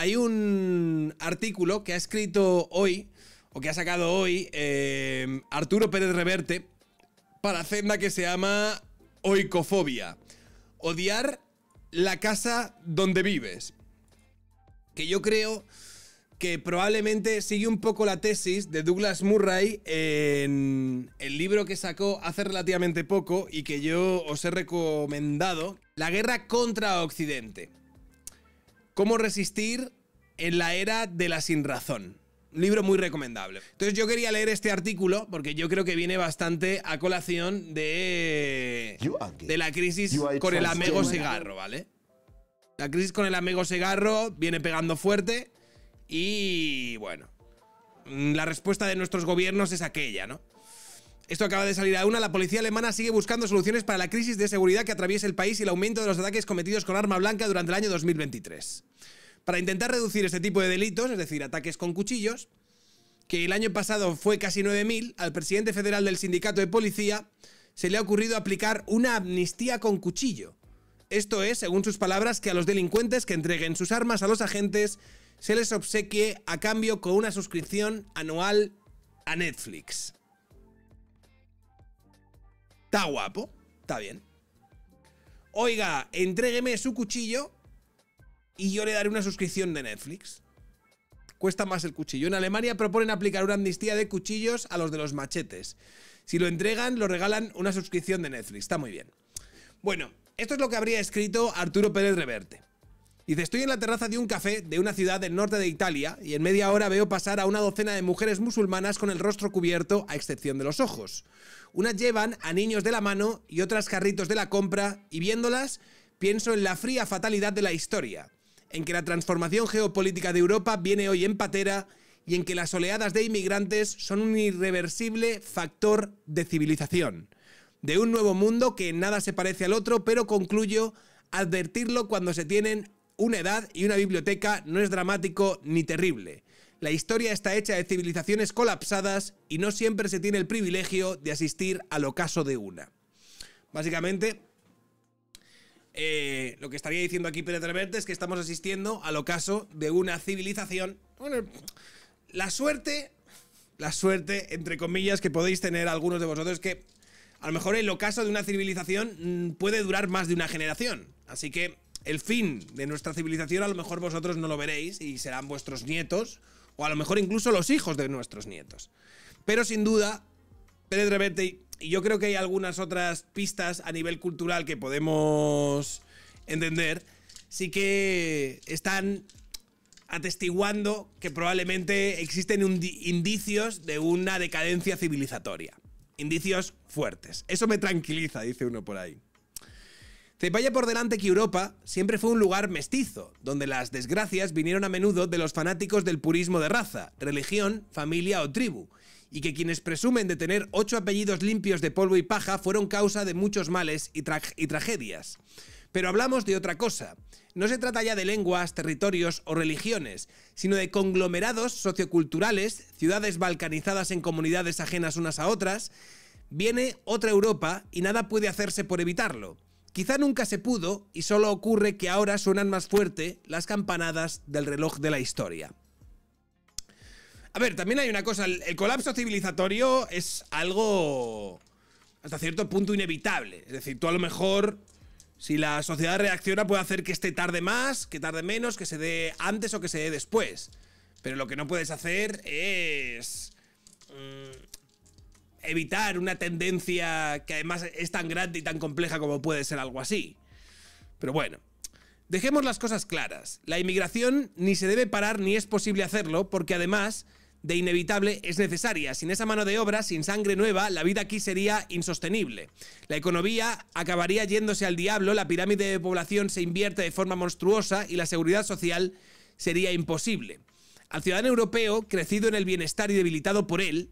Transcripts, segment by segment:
hay un artículo que ha escrito hoy, o que ha sacado hoy, eh, Arturo Pérez Reverte, para Zenda, que se llama Oicofobia. Odiar la casa donde vives. Que yo creo que probablemente sigue un poco la tesis de Douglas Murray en el libro que sacó hace relativamente poco y que yo os he recomendado, La guerra contra Occidente. Cómo resistir en la era de la sinrazón. Un libro muy recomendable. Entonces yo quería leer este artículo porque yo creo que viene bastante a colación de, de la crisis con el amigo cigarro, ¿vale? La crisis con el amigo cigarro viene pegando fuerte y bueno, la respuesta de nuestros gobiernos es aquella, ¿no? Esto acaba de salir a una. La policía alemana sigue buscando soluciones para la crisis de seguridad que atraviesa el país y el aumento de los ataques cometidos con arma blanca durante el año 2023. Para intentar reducir este tipo de delitos, es decir, ataques con cuchillos, que el año pasado fue casi 9.000, al presidente federal del sindicato de policía se le ha ocurrido aplicar una amnistía con cuchillo. Esto es, según sus palabras, que a los delincuentes que entreguen sus armas a los agentes se les obsequie a cambio con una suscripción anual a Netflix. Está guapo, está bien. Oiga, entrégueme su cuchillo y yo le daré una suscripción de Netflix. Cuesta más el cuchillo. En Alemania proponen aplicar una amnistía de cuchillos a los de los machetes. Si lo entregan, lo regalan una suscripción de Netflix. Está muy bien. Bueno, esto es lo que habría escrito Arturo Pérez Reverte. Dice, estoy en la terraza de un café de una ciudad del norte de Italia y en media hora veo pasar a una docena de mujeres musulmanas con el rostro cubierto a excepción de los ojos. Unas llevan a niños de la mano y otras carritos de la compra, y viéndolas, pienso en la fría fatalidad de la historia, en que la transformación geopolítica de Europa viene hoy en patera y en que las oleadas de inmigrantes son un irreversible factor de civilización, de un nuevo mundo que en nada se parece al otro, pero concluyo advertirlo cuando se tienen una edad y una biblioteca no es dramático ni terrible la historia está hecha de civilizaciones colapsadas y no siempre se tiene el privilegio de asistir al ocaso de una. Básicamente, eh, lo que estaría diciendo aquí Pérez Reverte es que estamos asistiendo al ocaso de una civilización. Bueno, la suerte, la suerte, entre comillas, que podéis tener algunos de vosotros que a lo mejor el ocaso de una civilización mm, puede durar más de una generación. Así que el fin de nuestra civilización a lo mejor vosotros no lo veréis y serán vuestros nietos o a lo mejor incluso los hijos de nuestros nietos. Pero sin duda, Pedro y yo creo que hay algunas otras pistas a nivel cultural que podemos entender, sí que están atestiguando que probablemente existen indicios de una decadencia civilizatoria. Indicios fuertes. Eso me tranquiliza, dice uno por ahí. Se vaya por delante que Europa siempre fue un lugar mestizo, donde las desgracias vinieron a menudo de los fanáticos del purismo de raza, religión, familia o tribu, y que quienes presumen de tener ocho apellidos limpios de polvo y paja fueron causa de muchos males y tragedias. Pero hablamos de otra cosa. No se trata ya de lenguas, territorios o religiones, sino de conglomerados socioculturales, ciudades balcanizadas en comunidades ajenas unas a otras. Viene otra Europa y nada puede hacerse por evitarlo. Quizá nunca se pudo y solo ocurre que ahora suenan más fuerte las campanadas del reloj de la historia. A ver, también hay una cosa, el, colapso civilizatorio es algo hasta cierto punto inevitable. Es decir, tú a lo mejor, si la sociedad reacciona, puede hacer que este tarde más, que tarde menos, que se dé antes o que se dé después. Pero lo que no puedes hacer es... Mm, evitar una tendencia que además es tan grande y tan compleja como puede ser algo así. Pero bueno, dejemos las cosas claras. La inmigración ni se debe parar ni es posible hacerlo porque además de inevitable es necesaria. Sin esa mano de obra, sin sangre nueva, la vida aquí sería insostenible. La economía acabaría yéndose al diablo, la pirámide de población se invierte de forma monstruosa y la seguridad social sería imposible. Al ciudadano europeo, crecido en el bienestar y debilitado por él,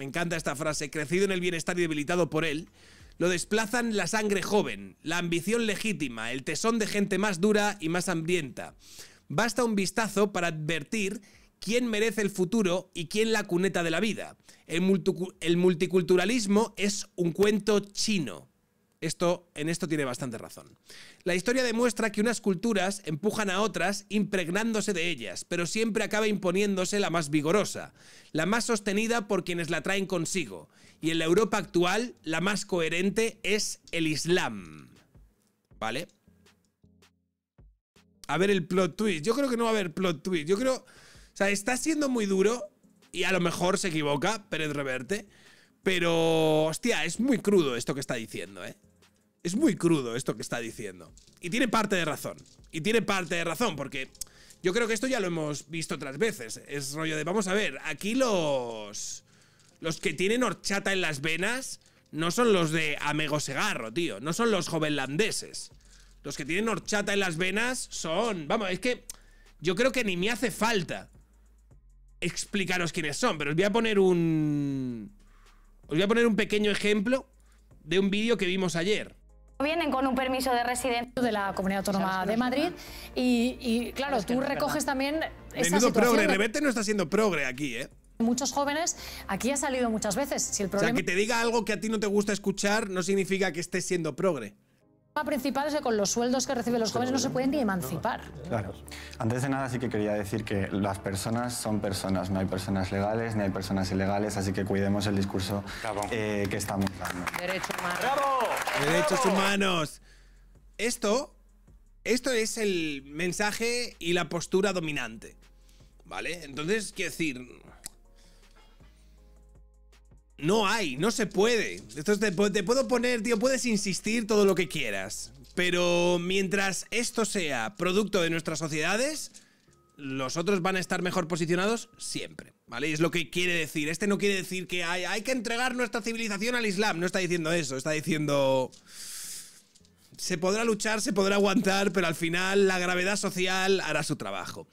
me encanta esta frase, crecido en el bienestar y debilitado por él, lo desplazan la sangre joven, la ambición legítima, el tesón de gente más dura y más hambrienta. Basta un vistazo para advertir quién merece el futuro y quién la cuneta de la vida. El, multiculturalismo es un cuento chino. Esto, en esto tiene bastante razón. La historia demuestra que unas culturas empujan a otras impregnándose de ellas, pero siempre acaba imponiéndose la más vigorosa, la más sostenida por quienes la traen consigo. Y en la Europa actual, la más coherente es el Islam. ¿Vale? A ver el plot twist. Yo creo que no va a haber plot twist. Yo creo... O sea, está siendo muy duro y a lo mejor se equivoca, Pérez Reverte. Pero, hostia, es muy crudo esto que está diciendo, ¿eh? es muy crudo esto que está diciendo. Y tiene parte de razón. Y tiene parte de razón, porque yo creo que esto ya lo hemos visto otras veces. Es rollo de, vamos a ver, aquí los... Los que tienen horchata en las venas no son los de Amego Segarro, tío. No son los jovenlandeses. Los que tienen horchata en las venas son... Vamos, es que yo creo que ni me hace falta explicaros quiénes son, pero os voy a poner un... Os voy a poner un pequeño ejemplo de un vídeo que vimos ayer vienen con un permiso de residencia. De la Comunidad Autónoma de Madrid. Y, claro, tú recoges también Menudo progre, no está siendo progre aquí, ¿eh? Muchos jóvenes, aquí ha salido muchas veces. Si O sea, que te diga algo que a ti no te gusta escuchar no significa que estés siendo progre principal es que con los sueldos que reciben los jóvenes no se pueden ni emancipar. Antes de nada sí que quería decir que las personas son personas, no hay personas legales ni hay personas ilegales, así que cuidemos el discurso eh, que estamos dando. Derechos humanos. ¡Bravo! Derechos humanos. Esto, esto es el mensaje y la postura dominante. ¿Vale? Entonces, quiero decir, no hay, no se puede. Esto te, puedo poner, tío, puedes insistir todo lo que quieras. Pero mientras esto sea producto de nuestras sociedades, los otros van a estar mejor posicionados siempre, ¿vale? es lo que quiere decir. Este no quiere decir que hay, hay, que entregar nuestra civilización al Islam. No está diciendo eso, está diciendo... Se podrá luchar, se podrá aguantar, pero al final la gravedad social hará su trabajo.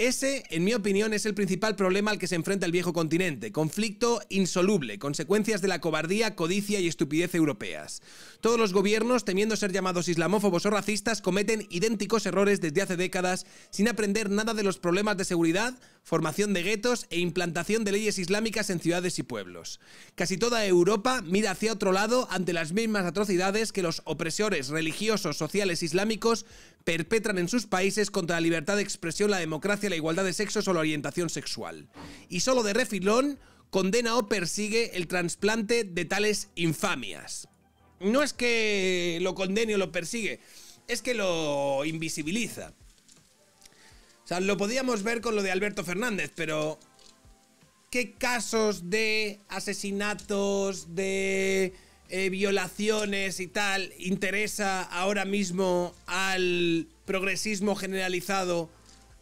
Ese, en mi opinión, es el principal problema al que se enfrenta el viejo continente, conflicto insoluble, consecuencias de la cobardía, codicia y estupidez europeas. Todos los gobiernos, temiendo ser llamados islamófobos o racistas, cometen idénticos errores desde hace décadas sin aprender nada de los problemas de seguridad, formación de guetos e implantación de leyes islámicas en ciudades y pueblos. Casi toda Europa mira hacia otro lado ante las mismas atrocidades que los opresores religiosos, sociales islámicos perpetran en sus países contra la libertad de expresión, la democracia, la igualdad de sexos o la orientación sexual. Y solo de refilón condena o persigue el trasplante de tales infamias. No es que lo condene o lo persigue, es que lo invisibiliza. O sea, lo podíamos ver con lo de Alberto Fernández, pero ¿qué casos de asesinatos, de eh, violaciones y tal interesa ahora mismo al progresismo generalizado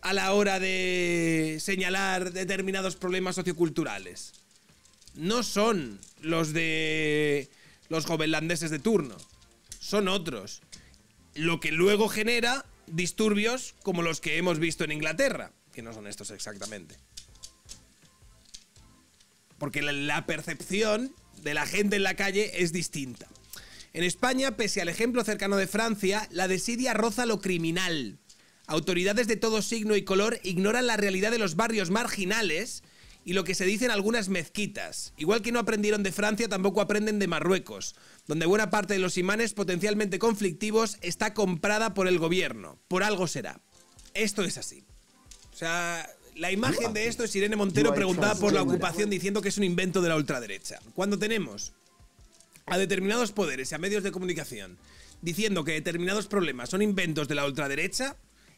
a la hora de señalar determinados problemas socioculturales. No son los de los jovenlandeses de turno, son otros. Lo que luego genera disturbios como los que hemos visto en Inglaterra, que no son estos exactamente. Porque la percepción de la gente en la calle es distinta. En España, pese al ejemplo cercano de Francia, la desidia roza lo criminal. Autoridades de todo signo y color ignoran la realidad de los barrios marginales y lo que se dicen algunas mezquitas. Igual que no aprendieron de Francia, tampoco aprenden de Marruecos, donde buena parte de los imanes potencialmente conflictivos está comprada por el gobierno. Por algo será. Esto es así. O sea, la imagen de esto es Irene Montero preguntada por la ocupación diciendo que es un invento de la ultraderecha. Cuando tenemos a determinados poderes y a medios de comunicación diciendo que determinados problemas son inventos de la ultraderecha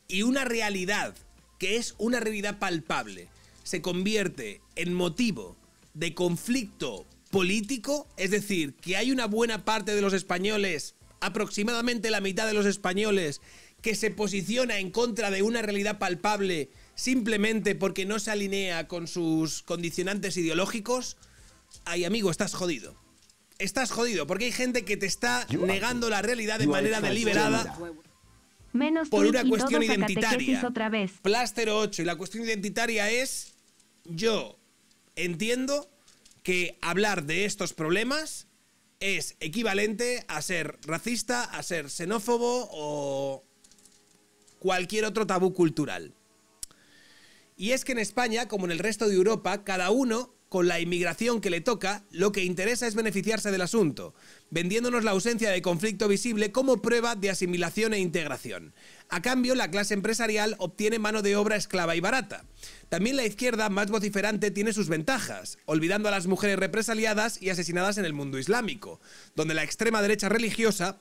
y una realidad que es una realidad palpable se convierte en motivo de conflicto político, es decir, que hay una buena parte de los españoles, aproximadamente la mitad de los españoles, que se posiciona en contra de una realidad palpable simplemente porque no se alinea con sus condicionantes ideológicos, ay amigo, estás jodido. Estás jodido porque hay gente que te está negando la realidad de manera deliberada. Menos por una cuestión identitaria. Otra vez. 8. Y la cuestión identitaria es, yo entiendo que hablar de estos problemas es equivalente a ser racista, a ser xenófobo o cualquier otro tabú cultural. Y es que en España, como en el resto de Europa, cada uno, con la inmigración que le toca, lo que interesa es beneficiarse del asunto, vendiéndonos la ausencia de conflicto visible como prueba de asimilación e integración. A cambio, la clase empresarial obtiene mano de obra esclava y barata. También la izquierda, más vociferante, tiene sus ventajas, olvidando a las mujeres represaliadas y asesinadas en el mundo islámico, donde la extrema derecha religiosa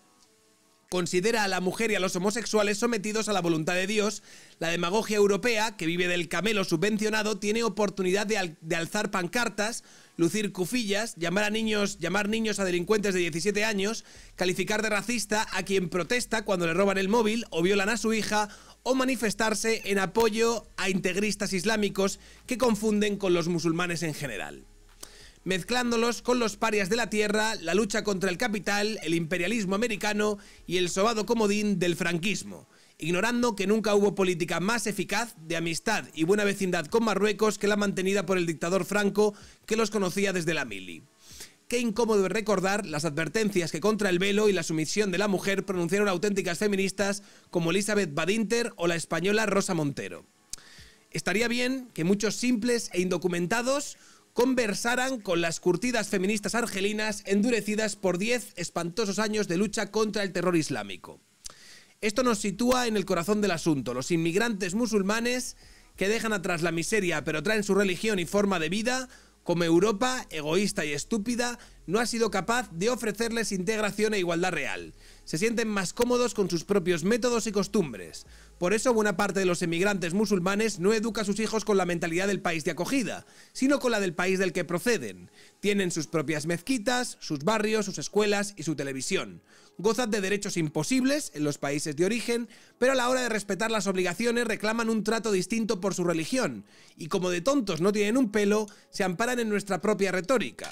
considera a la mujer y a los homosexuales sometidos a la voluntad de Dios. La demagogia europea, que vive del camelo subvencionado, tiene oportunidad de, alzar pancartas, lucir cufillas, llamar a niños, llamar niños a delincuentes de 17 años, calificar de racista a quien protesta cuando le roban el móvil o violan a su hija o manifestarse en apoyo a integristas islámicos que confunden con los musulmanes en general mezclándolos con los parias de la tierra, la lucha contra el capital, el imperialismo americano y el sobado comodín del franquismo, ignorando que nunca hubo política más eficaz de amistad y buena vecindad con Marruecos que la mantenida por el dictador Franco que los conocía desde la mili. Qué incómodo es recordar las advertencias que contra el velo y la sumisión de la mujer pronunciaron auténticas feministas como Elizabeth Badinter o la española Rosa Montero. Estaría bien que muchos simples e indocumentados conversaran con las curtidas feministas argelinas endurecidas por 10 espantosos años de lucha contra el terror islámico. Esto nos sitúa en el corazón del asunto, los inmigrantes musulmanes que dejan atrás la miseria pero traen su religión y forma de vida, como Europa, egoísta y estúpida, no ha sido capaz de ofrecerles integración e igualdad real. Se sienten más cómodos con sus propios métodos y costumbres. Por eso buena parte de los emigrantes musulmanes no educa a sus hijos con la mentalidad del país de acogida, sino con la del país del que proceden. Tienen sus propias mezquitas, sus barrios, sus escuelas y su televisión. Gozan de derechos imposibles en los países de origen, pero a la hora de respetar las obligaciones reclaman un trato distinto por su religión, y como de tontos no tienen un pelo, se amparan en nuestra propia retórica.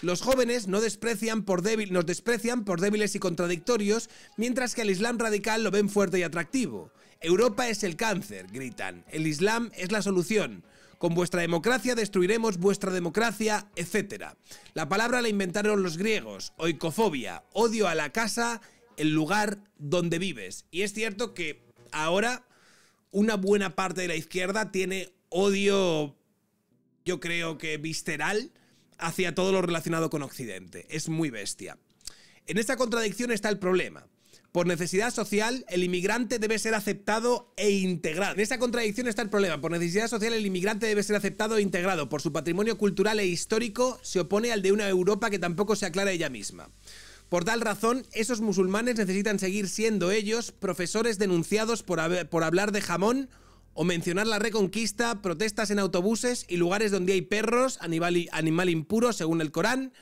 Los jóvenes no desprecian por nos desprecian por débiles y contradictorios, mientras que el Islam radical lo ven fuerte y atractivo. Europa es el cáncer, gritan. El Islam es la solución. Con vuestra democracia destruiremos vuestra democracia, etc. La palabra la inventaron los griegos, oicofobia, odio a la casa, el lugar donde vives. Y es cierto que ahora una buena parte de la izquierda tiene odio, yo creo que visceral, hacia todo lo relacionado con Occidente. Es muy bestia. En esta contradicción está el problema. Por necesidad social, el inmigrante debe ser aceptado e integrado. En esa contradicción está el problema. Por necesidad social, el inmigrante debe ser aceptado e integrado. Por su patrimonio cultural e histórico, se opone al de una Europa que tampoco se aclara ella misma. Por tal razón, esos musulmanes necesitan seguir siendo ellos profesores denunciados por, por hablar de jamón o mencionar la reconquista, protestas en autobuses y lugares donde hay perros, animal impuro según el Corán,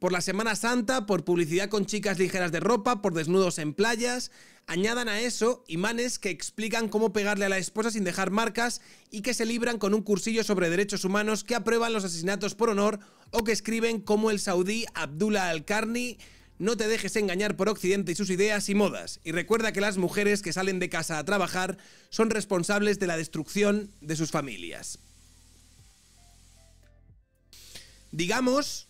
por la Semana Santa, por publicidad con chicas ligeras de ropa, por desnudos en playas. Añadan a eso imanes que explican cómo pegarle a la esposa sin dejar marcas y que se libran con un cursillo sobre derechos humanos que aprueban los asesinatos por honor o que escriben cómo el saudí Abdullah Al-Karni no te dejes engañar por Occidente y sus ideas y modas. Y recuerda que las mujeres que salen de casa a trabajar son responsables de la destrucción de sus familias. Digamos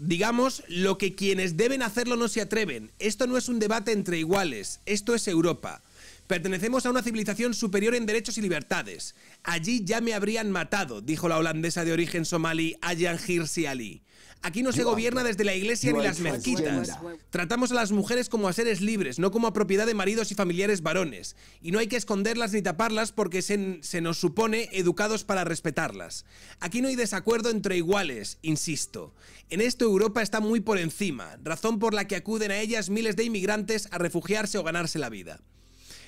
digamos, lo que quienes deben hacerlo no se atreven. Esto no es un debate entre iguales, esto es Europa. Pertenecemos a una civilización superior en derechos y libertades. Allí ya me habrían matado, dijo la holandesa de origen somalí Ayan Hirsi Ali. Aquí no se gobierna desde la iglesia ni las mezquitas. Tratamos a las mujeres como a seres libres, no como a propiedad de maridos y familiares varones. Y no hay que esconderlas ni taparlas porque se nos supone educados para respetarlas. Aquí no hay desacuerdo entre iguales, insisto. En esto Europa está muy por encima, razón por la que acuden a ellas miles de inmigrantes a refugiarse o ganarse la vida.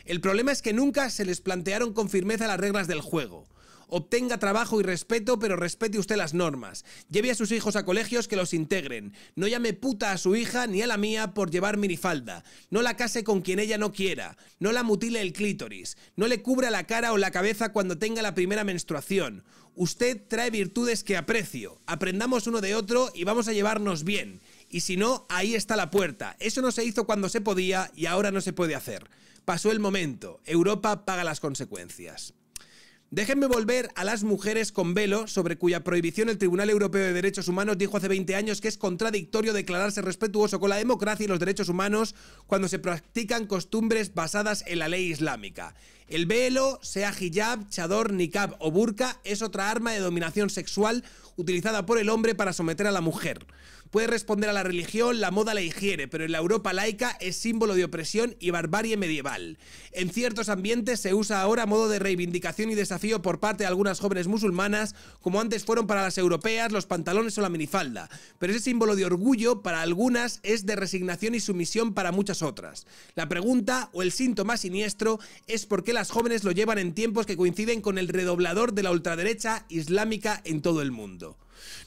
El problema es que nunca se les plantearon con firmeza las reglas del juego. Obtenga trabajo y respeto, pero respete usted las normas. Lleve a sus hijos a colegios que los integren. No llame puta a su hija ni a la mía por llevar minifalda. No la case con quien ella no quiera. No la mutile el clítoris. No le cubra la cara o la cabeza cuando tenga la primera menstruación. Usted trae virtudes que aprecio. Aprendamos uno de otro y vamos a llevarnos bien y si no, ahí está la puerta. Eso no se hizo cuando se podía y ahora no se puede hacer. Pasó el momento. Europa paga las consecuencias. Déjenme volver a las mujeres con velo, sobre cuya prohibición el Tribunal Europeo de Derechos Humanos dijo hace 20 años que es contradictorio declararse respetuoso con la democracia y los derechos humanos cuando se practican costumbres basadas en la ley islámica. El velo, sea hijab, chador, niqab o burka, es otra arma de dominación sexual utilizada por el hombre para someter a la mujer. Puede responder a la religión, la moda, la higiene, pero en la Europa laica es símbolo de opresión y barbarie medieval. En ciertos ambientes se usa ahora a modo de reivindicación y desafío por parte de algunas jóvenes musulmanas, como antes fueron para las europeas los pantalones o la minifalda, pero ese símbolo de orgullo para algunas es de resignación y sumisión para muchas otras. La pregunta o el síntoma siniestro es por qué las jóvenes lo llevan en tiempos que coinciden con el redoblador de la ultraderecha islámica en todo el mundo.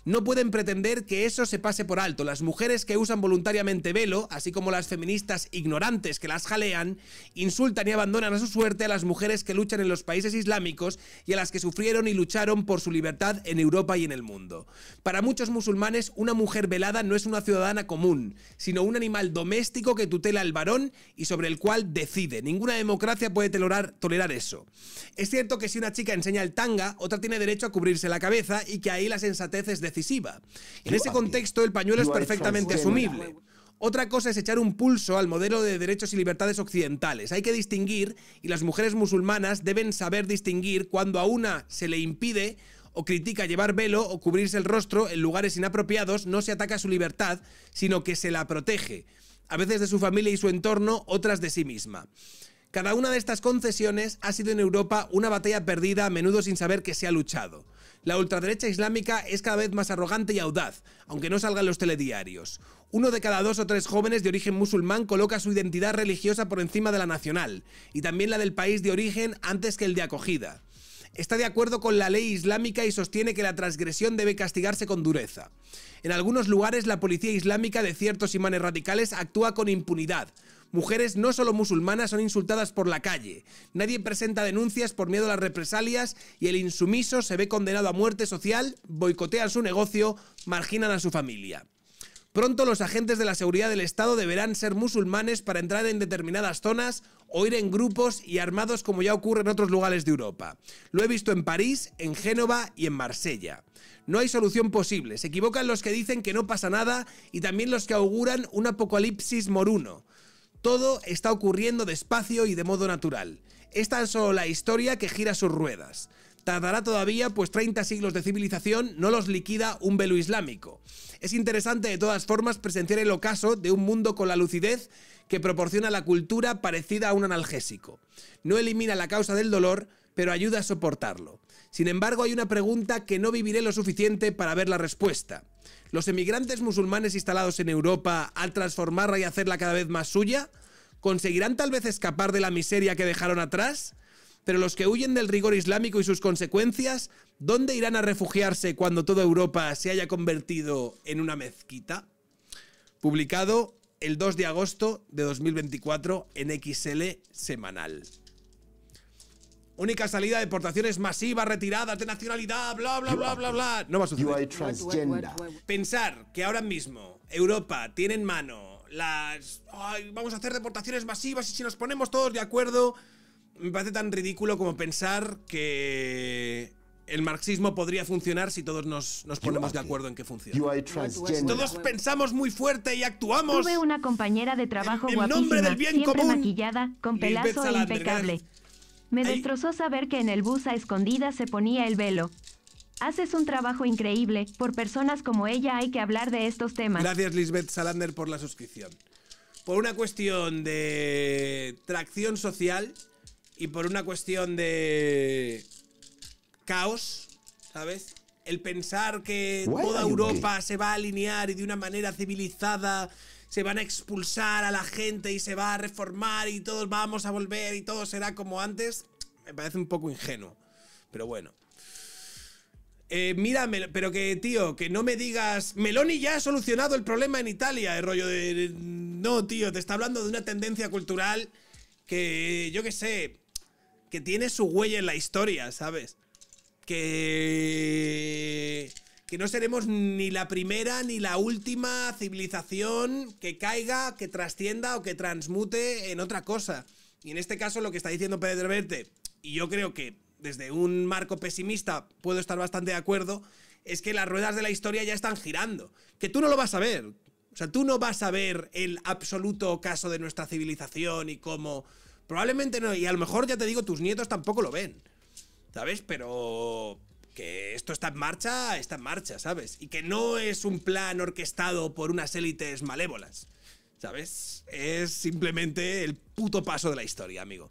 No pueden pretender que eso se pase por alto. Las mujeres que usan voluntariamente velo, así como las feministas ignorantes que las jalean, insultan y abandonan a su suerte a las mujeres que luchan en los países islámicos y a las que sufrieron y lucharon por su libertad en Europa y en el mundo. Para muchos musulmanes, una mujer velada no es una ciudadana común, sino un animal doméstico que tutela al varón y sobre el cual decide. Ninguna democracia puede tolerar, eso. Es cierto que si una chica enseña el tanga, otra tiene derecho a cubrirse la cabeza y que ahí la sensatez es decisiva. En ese contexto, el pañuelo es perfectamente asumible. Otra cosa es echar un pulso al modelo de derechos y libertades occidentales. Hay que distinguir, y las mujeres musulmanas deben saber distinguir cuando a una se le impide o critica llevar velo o cubrirse el rostro en lugares inapropiados, no se ataca su libertad, sino que se la protege, a veces de su familia y su entorno, otras de sí misma. Cada una de estas concesiones ha sido en Europa una batalla perdida a menudo sin saber que se ha luchado. La ultraderecha islámica es cada vez más arrogante y audaz, aunque no salga en los telediarios. Uno de cada dos o tres jóvenes de origen musulmán coloca su identidad religiosa por encima de la nacional, y también la del país de origen antes que el de acogida. Está de acuerdo con la ley islámica y sostiene que la transgresión debe castigarse con dureza. En algunos lugares la policía islámica de ciertos imanes radicales actúa con impunidad, Mujeres no solo musulmanas son insultadas por la calle. Nadie presenta denuncias por miedo a las represalias y el insumiso se ve condenado a muerte social, boicotean su negocio, marginan a su familia. Pronto los agentes de la seguridad del Estado deberán ser musulmanes para entrar en determinadas zonas o ir en grupos y armados como ya ocurre en otros lugares de Europa. Lo he visto en París, en Génova y en Marsella. No hay solución posible. Se equivocan los que dicen que no pasa nada y también los que auguran un apocalipsis moruno. Todo está ocurriendo despacio y de modo natural. Esta es solo la historia que gira sus ruedas. Tardará todavía, pues 30 siglos de civilización no los liquida un velo islámico. Es interesante de todas formas presenciar el ocaso de un mundo con la lucidez que proporciona la cultura parecida a un analgésico. No elimina la causa del dolor, pero ayuda a soportarlo. Sin embargo, hay una pregunta que no viviré lo suficiente para ver la respuesta. ¿Los emigrantes musulmanes instalados en Europa, al transformarla y hacerla cada vez más suya, conseguirán tal vez escapar de la miseria que dejaron atrás? Pero los que huyen del rigor islámico y sus consecuencias, ¿dónde irán a refugiarse cuando toda Europa se haya convertido en una mezquita? Publicado el 2 de agosto de 2024 en XL Semanal. Única salida, deportaciones masivas, retiradas de nacionalidad, bla, bla, bla, bla, bla. No va a suceder. Pensar que ahora mismo Europa tiene en mano las... Ay, vamos a hacer deportaciones masivas y si nos ponemos todos de acuerdo, me parece tan ridículo como pensar que el marxismo podría funcionar si todos nos, ponemos de acuerdo en que funciona. Si todos pensamos muy fuerte y actuamos. una compañera de trabajo en, nombre del bien común, maquillada, con pelazo e impecable. Me destrozó saber que en el bus a escondida se ponía el velo. Haces un trabajo increíble. Por personas como ella hay que hablar de estos temas. Gracias, Lisbeth Salander, por la suscripción. Por una cuestión de tracción social y por una cuestión de caos, ¿sabes? El pensar que toda Europa se va a alinear y de una manera civilizada se van a expulsar a la gente y se va a reformar y todos vamos a volver y todo será como antes, me parece un poco ingenuo. Pero bueno. Eh, mira, pero que, tío, que no me digas. Meloni ya ha solucionado el problema en Italia. El rollo de. No, tío, te está hablando de una tendencia cultural que, yo qué sé, que tiene su huella en la historia, ¿sabes? Que que no seremos ni la primera ni la última civilización que caiga, que trascienda o que transmute en otra cosa. Y en este caso lo que está diciendo Pedro Verde y yo creo que desde un marco pesimista puedo estar bastante de acuerdo, es que las ruedas de la historia ya están girando. Que tú no lo vas a ver. O sea, tú no vas a ver el absoluto caso de nuestra civilización y cómo... Probablemente no, y a lo mejor ya te digo, tus nietos tampoco lo ven. ¿Sabes? Pero que esto está en marcha, está en marcha, ¿sabes? Y que no es un plan orquestado por unas élites malévolas, ¿sabes? Es simplemente el puto paso de la historia, amigo.